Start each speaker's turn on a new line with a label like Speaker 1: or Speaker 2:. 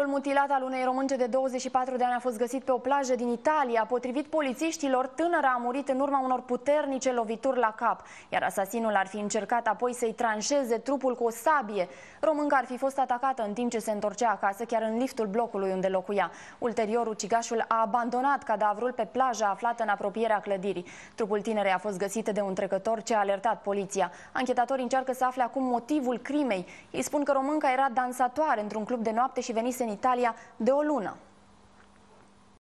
Speaker 1: Corpul mutilat al unei românce de 24 de ani a fost găsit pe o plajă din Italia. Potrivit polițiștilor, tânăra a murit în urma unor puternice lovituri la cap, iar asasinul ar fi încercat apoi să-i tranșeze trupul cu o sabie. Românca ar fi fost atacată în timp ce se întorcea acasă, chiar în liftul blocului unde locuia. Ulterior, ucigașul a abandonat cadavrul pe plaja aflată în apropierea clădirii. Trupul tinerei a fost găsit de un trecător ce a alertat poliția. Anchetatorii încearcă să afle acum motivul crimei. Ei spun că românca era dansatoare într-un club de noapte și venise în Italia de o lună.